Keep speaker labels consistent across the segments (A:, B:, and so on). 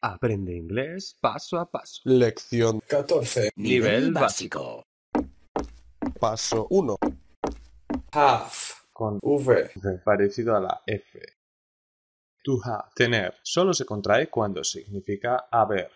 A: Aprende inglés paso a paso. Lección 14. Nivel básico. Paso 1. Have. Con V. Parecido a la F. To have. Tener. Solo se contrae cuando significa haber.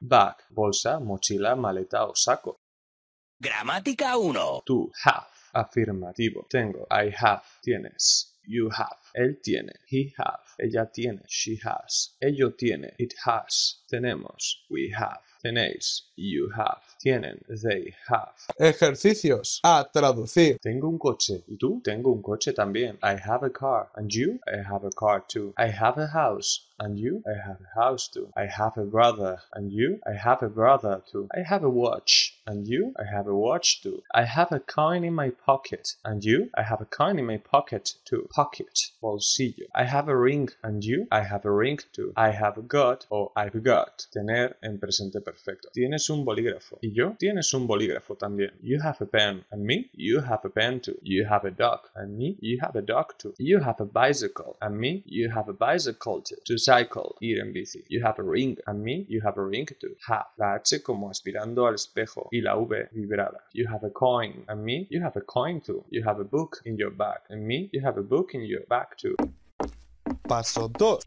A: Bag. Bolsa, mochila, maleta o saco. Gramática 1. To have. Afirmativo. Tengo. I have. Tienes. You have. Él tiene. He have. Ella tiene. She has. Ello tiene. It has. Tenemos. We have. Tenéis. You have. Tienen. They have. Ejercicios. A traducir. Tengo un coche. ¿Y tú? Tengo un coche también. I have a car. And you? I have a car too. I have a house. And you? I have a house too. I have a brother. And you? I have a brother too. I have a watch. And you? I have a watch too. I have a coin in my pocket. And you? I have a coin in my pocket too. Pocket. Bolsillo. I have a ring. And you? I have a ring too. I have got or I've got. Tener en presente perfecto. Tienes un bolígrafo. Y yo, tienes un bolígrafo también. You have a pen. And me, you have a pen too. You have a dog. And me, you have a dog too. You have a bicycle. And me, you have a bicycle too. To cycle, ir en bici. You have a ring. And me, you have a ring too. Have. La H como aspirando al espejo y la V vibrada. You have a coin. And me, you have a coin too. You have a book in your bag. And me, you have a book in your bag too. Paso 2.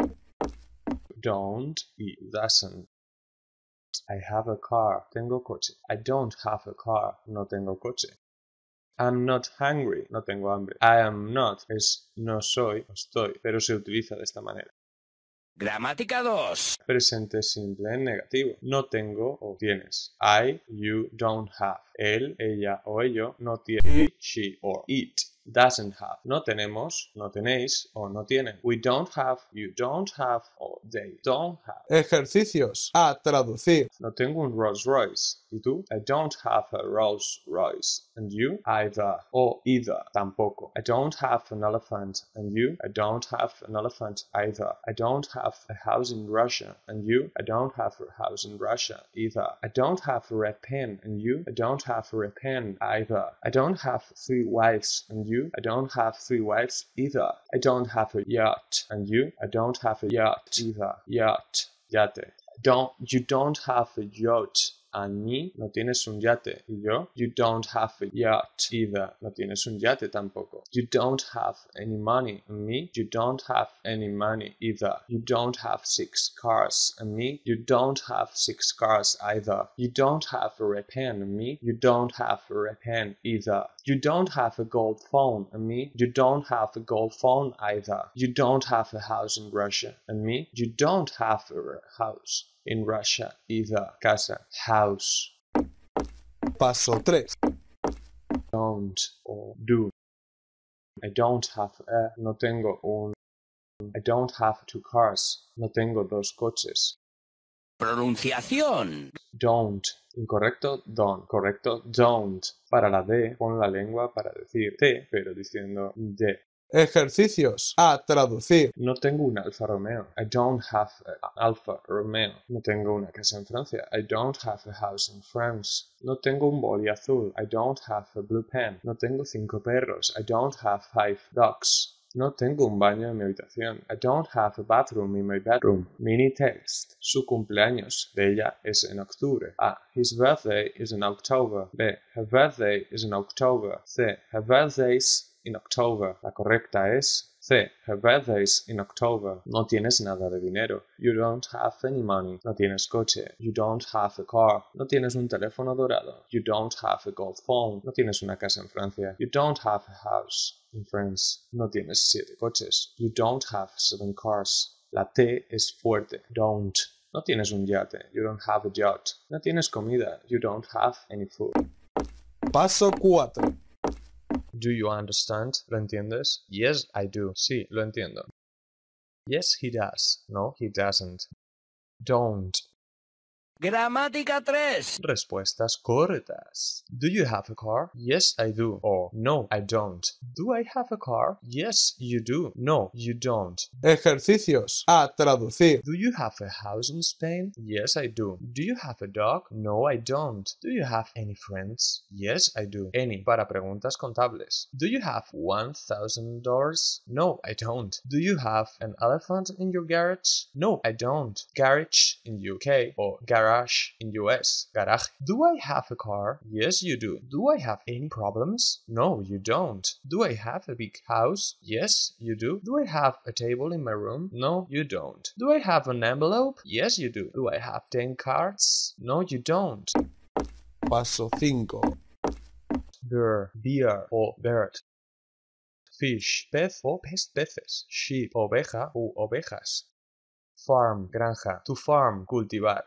A: Don't y doesn't. I have a car. Tengo coche. I don't have a car. No tengo coche. I'm not hungry. No tengo hambre. I am not es no soy o estoy, pero se utiliza de esta manera. Gramática 2. Presente simple en negativo. No tengo o tienes. I, you, don't have. Él, ella o ello no tiene. she or it doesn't have. No tenemos, no tenéis o no tienen. We don't have, you don't have or they don't have. Ejercicios a traducir. No tengo un Rolls Royce. ¿Y tú? I don't have a Rolls Royce. and you? Either or either. Tampoco. I don't have an elephant and you? I don't have an elephant either. I don't have a house in Russia and you? I don't have a house in Russia either. I don't have a red pen and you? I don't have a red pen either. I don't have three wives and you? I don't have three wives either. I don't have a yacht and you? I don't have a yacht either. Yacht. Yate. Don't you don't have a yacht Ani no tienes un yate. Y yo, you don't have a yacht either. No tienes un yate tampoco. You don't have any money. me, you don't have any money either. You don't have six cars. me, you don't have six cars either. You don't have a red pen. me, you don't have a red pen either. You don't have a gold phone. me, you don't have a gold phone either. You don't have a house in Russia. And me, you don't have a house In Russia, ida, casa, house. Paso 3. Don't o do. I don't have a, no tengo un. I don't have two cars. No tengo dos coches. Pronunciación. Don't. Incorrecto, don't. Correcto, don't. Para la D, pon la lengua para decir T, pero diciendo D. Ejercicios. A. Traducir. No tengo un Alfa Romeo. I don't have an Alfa Romeo. No tengo una casa en Francia. I don't have a house in France. No tengo un boli azul. I don't have a blue pen. No tengo cinco perros. I don't have five dogs. No tengo un baño en mi habitación. I don't have a bathroom in my bedroom. Mini text. Su cumpleaños de ella es en octubre. A. His birthday is in October. B. Her birthday is in October. C. Her birthday is in October. La correcta es C. Her birthday is in October. No tienes nada de dinero. You don't have any money. No tienes coche. You don't have a car. No tienes un teléfono dorado. You don't have a gold phone. No tienes una casa en Francia. You don't have a house in France. No tienes siete coches. You don't have seven cars. La T es fuerte. Don't. No tienes un yate. You don't have a yacht. No tienes comida. You don't have any food. Paso 4. Do you understand? ¿Lo entiendes? Yes, I do. Sí, lo entiendo. Yes, he does. No, he doesn't. Don't. Gramática 3. Respuestas cortas. Do you have a car? Yes, I do. Or no, I don't. Do I have a car? Yes, you do. No, you don't. Ejercicios a traducir. Do you have a house in Spain? Yes, I do. Do you have a dog? No, I don't. Do you have any friends? Yes, I do. Any para preguntas contables. Do you have $1,000? No, I don't. Do you have an elephant in your garage? No, I don't. Garage in UK or garage garage in US, garage. Do I have a car? Yes, you do. Do I have any problems? No, you don't. Do I have a big house? Yes, you do. Do I have a table in my room? No, you don't. Do I have an envelope? Yes, you do. Do I have 10 cards? No, you don't. Paso cinco. Beer, beer or bird fish, pez o pez, peces, sheep, oveja u ovejas, farm, granja, to farm, cultivar,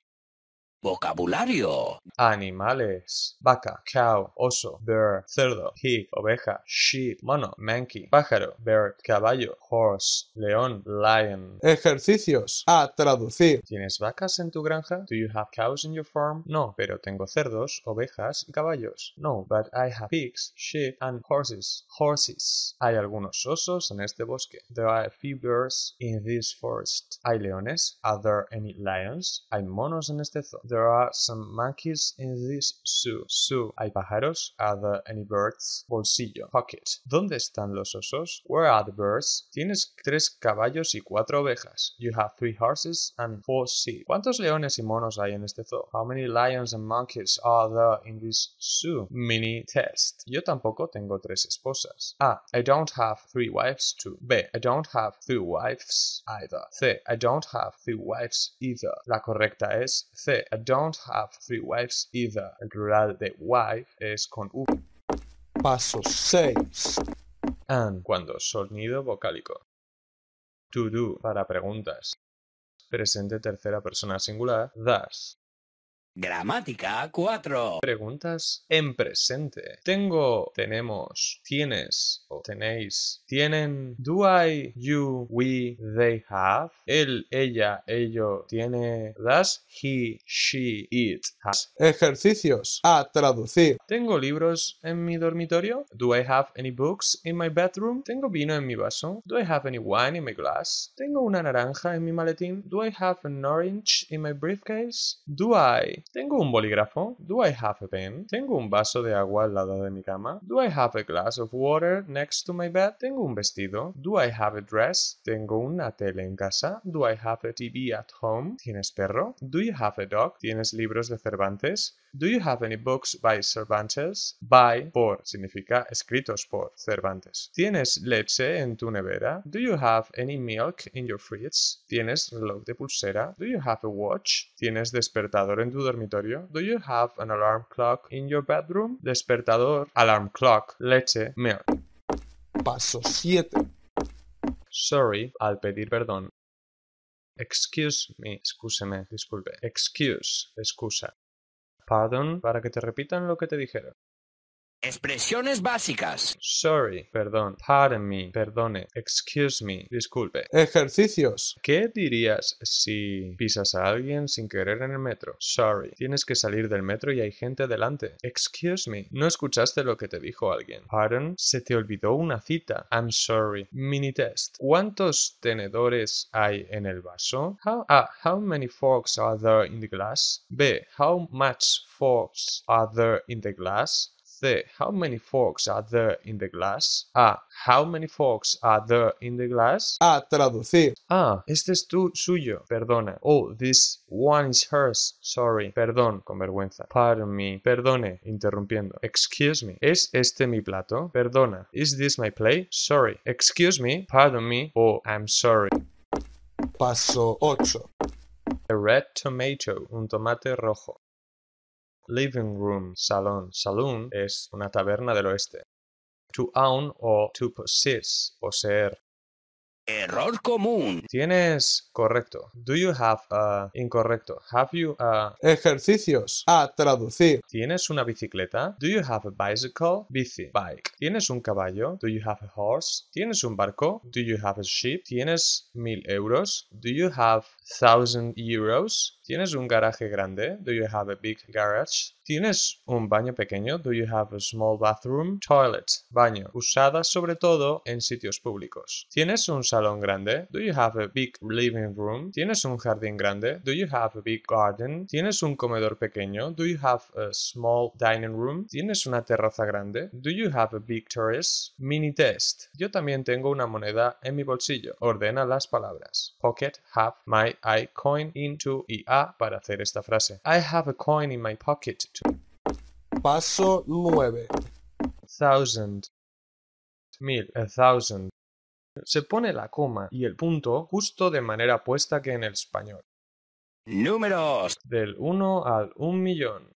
A: Vocabulario. Animales. Vaca, cow, oso, bear, cerdo, pig, oveja, sheep, mono, monkey, pájaro, bird, caballo, horse, león, lion. Ejercicios. A traducir. ¿Tienes vacas en tu granja? Do you have cows in your farm? No, pero tengo cerdos, ovejas y caballos. No, but I have pigs, sheep and horses. Horses. Hay algunos osos en este bosque. There are a few bears in this forest. Hay leones. Are there any lions? Hay monos en este There are some monkeys in this zoo. Zoo. Hay pájaros. Are there any birds? Bolsillo. Pocket. ¿Dónde están los osos? Where are the birds? Tienes tres caballos y cuatro ovejas. You have three horses and four sheep. ¿Cuántos leones y monos hay en este zoo? How many lions and monkeys are there in this zoo? Mini test. Yo tampoco tengo tres esposas. A. Ah, I don't have three wives too. B. I don't have three wives either. C. I don't have three wives either. La correcta es C. I don't have three wives either. El plural de wife es con U. Paso 6. And cuando sonido vocálico. To do para preguntas. Presente tercera persona singular. Das. Gramática 4. Preguntas en presente. Tengo, tenemos, tienes o tenéis, tienen, do I, you, we, they have, él, ella, ello, tiene, does he, she, it, has. Ejercicios a traducir. Tengo libros en mi dormitorio. Do I have any books in my bedroom? Tengo vino en mi vaso. Do I have any wine in my glass? Tengo una naranja en mi maletín. Do I have an orange in my briefcase? Do I ¿Tengo un bolígrafo? ¿Do I have a pen? ¿Tengo un vaso de agua al lado de mi cama? ¿Do I have a glass of water next to my bed? ¿Tengo un vestido? ¿Do I have a dress? ¿Tengo una tele en casa? ¿Do I have a TV at home? ¿Tienes perro? ¿Do you have a dog? ¿Tienes libros de Cervantes? ¿Do you have any books by Cervantes? By, por, significa escritos por Cervantes. ¿Tienes leche en tu nevera? ¿Do you have any milk in your fridge? ¿Tienes reloj de pulsera? ¿Do you have a watch? ¿Tienes despertador en tu dormitorio? Do you have an alarm clock in your bedroom? Despertador, alarm clock, leche, milk. Paso 7. Sorry, al pedir perdón. Excuse me, excúseme, disculpe. Excuse, excusa. Pardon, para que te repitan lo que te dijeron. Expresiones básicas. Sorry, perdón. Pardon me, perdone. Excuse me, disculpe. Ejercicios. ¿Qué dirías si pisas a alguien sin querer en el metro? Sorry, tienes que salir del metro y hay gente delante. Excuse me, no escuchaste lo que te dijo alguien. Pardon, se te olvidó una cita. I'm sorry. Mini test. ¿Cuántos tenedores hay en el vaso? A. Ah, how many forks are there in the glass? B. How much forks are there in the glass? how many forks are there in the glass? A. Ah, how many forks are there in the glass? A. Ah, traducir. Ah, este es tu, suyo. Perdona. Oh, this one is hers. Sorry. Perdón, con vergüenza. Pardon me. Perdone, interrumpiendo. Excuse me. ¿Es este mi plato? Perdona. Is this my plate? Sorry. Excuse me. Pardon me. Oh, I'm sorry. Paso 8. A red tomato, un tomate rojo. Living room, salón. Saloon es una taberna del oeste. To own o to possess, poseer. Error común. Tienes correcto. Do you have a incorrecto? Have you a ejercicios a traducir? ¿Tienes una bicicleta? Do you have a bicycle? Bici, bike. ¿Tienes un caballo? Do you have a horse? ¿Tienes un barco? Do you have a ship? ¿Tienes mil euros? Do you have thousand euros? ¿Tienes un garaje grande? Do you have a big garage? ¿Tienes un baño pequeño? Do you have a small bathroom? Toilet, baño, usada sobre todo en sitios públicos. ¿Tienes un salón grande? Do you have a big living room? ¿Tienes un jardín grande? Do you have a big garden? ¿Tienes un comedor pequeño? Do you have a small dining room? ¿Tienes una terraza grande? Do you have a big terrace? Mini test. Yo también tengo una moneda en mi bolsillo. Ordena las palabras. Pocket, have, my, I coin into y a para hacer esta frase. I have a coin in my pocket. Paso 9. Thousand. Mil. A thousand. Se pone la coma y el punto justo de manera puesta que en el español. Números. Del 1 al 1 millón.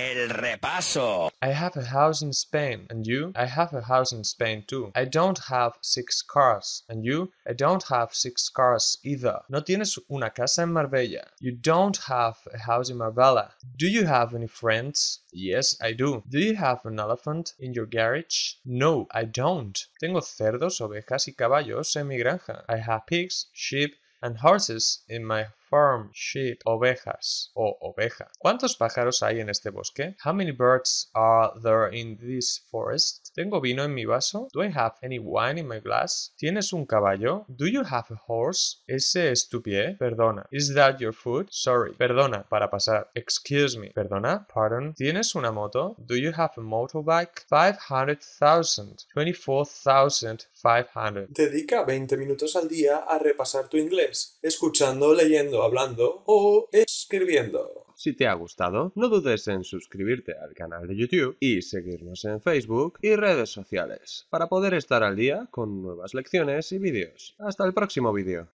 A: El repaso. I have a house in Spain, and you? I have a house in Spain too. I don't have six cars, and you? I don't have six cars either. No tienes una casa en Marbella. You don't have a house in Marbella. Do you have any friends? Yes, I do. Do you have an elephant in your garage? No, I don't. Tengo cerdos, ovejas y caballos en mi granja. I have pigs, sheep, and horses in my farm, sheep, ovejas o oveja. ¿Cuántos pájaros hay en este bosque? How many birds are there in this forest? ¿Tengo vino en mi vaso? Do I have any wine in my glass? ¿Tienes un caballo? Do you have a horse? ¿Ese es tu pie? Perdona. Is that your foot? Sorry. Perdona, para pasar. Excuse me. Perdona, pardon. ¿Tienes una moto? Do you have a motorbike? 500,000. 24,500. Dedica 20 minutos al día a repasar tu inglés, escuchando leyendo hablando o escribiendo. Si te ha gustado, no dudes en suscribirte al canal de YouTube y seguirnos en Facebook y redes sociales para poder estar al día con nuevas lecciones y vídeos. Hasta el próximo vídeo.